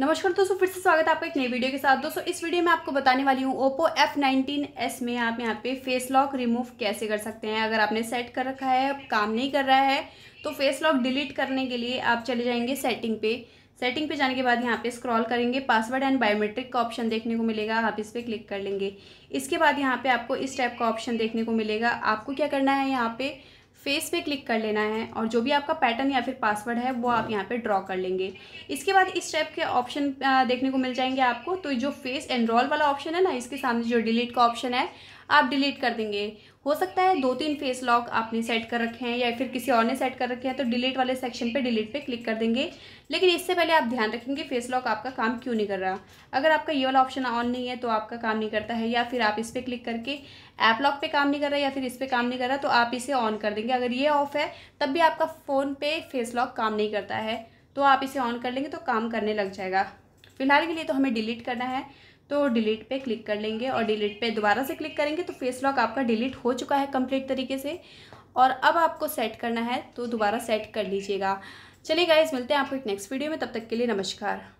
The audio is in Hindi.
नमस्कार दोस्तों फिर से स्वागत है आपका एक नई वीडियो के साथ दोस्तों इस वीडियो में आपको बताने वाली हूँ ओप्पो एफ नाइनटीन एस में आप यहाँ पे फेस लॉक रिमूव कैसे कर सकते हैं अगर आपने सेट कर रखा है काम नहीं कर रहा है तो फेस लॉक डिलीट करने के लिए आप चले जाएंगे सेटिंग पे सेटिंग पे जाने के बाद यहाँ पे स्क्रॉल करेंगे पासवर्ड एंड बायोमेट्रिक का ऑप्शन देखने को मिलेगा आप इस पर क्लिक कर लेंगे इसके बाद यहाँ पे आपको इस टाइप का ऑप्शन देखने को मिलेगा आपको क्या करना है यहाँ पे फेस पे क्लिक कर लेना है और जो भी आपका पैटर्न या फिर पासवर्ड है वो आप यहाँ पे ड्रॉ कर लेंगे इसके बाद इस टाइप के ऑप्शन देखने को मिल जाएंगे आपको तो जो फेस एनरोल वाला ऑप्शन है ना इसके सामने जो डिलीट का ऑप्शन है आप डिलीट कर देंगे हो सकता है दो तीन फेस लॉक आपने सेट कर रखे हैं या फिर किसी और ने सेट कर रखे हैं तो डिलीट वाले सेक्शन पे डिलीट पे क्लिक कर देंगे लेकिन इससे पहले आप ध्यान रखेंगे फेस लॉक आपका काम क्यों नहीं कर रहा अगर आपका ये वाला ऑप्शन ऑन नहीं है तो आपका काम नहीं करता है या फिर आप इस पर क्लिक करके ऐप लॉक पे काम नहीं कर रहा या फिर इस पर काम नहीं कर रहा तो आप इसे ऑन कर देंगे अगर ये ऑफ है तब भी आपका फ़ोन पे फेस लॉक काम नहीं करता है तो आप इसे ऑन कर लेंगे तो काम करने लग जाएगा फिलहाल के लिए तो हमें डिलीट करना है तो डिलीट पे क्लिक कर लेंगे और डिलीट पे दोबारा से क्लिक करेंगे तो फेस लॉक आपका डिलीट हो चुका है कंप्लीट तरीके से और अब आपको सेट करना है तो दोबारा सेट कर लीजिएगा चलिए गाइज मिलते हैं आपको एक नेक्स्ट वीडियो में तब तक के लिए नमस्कार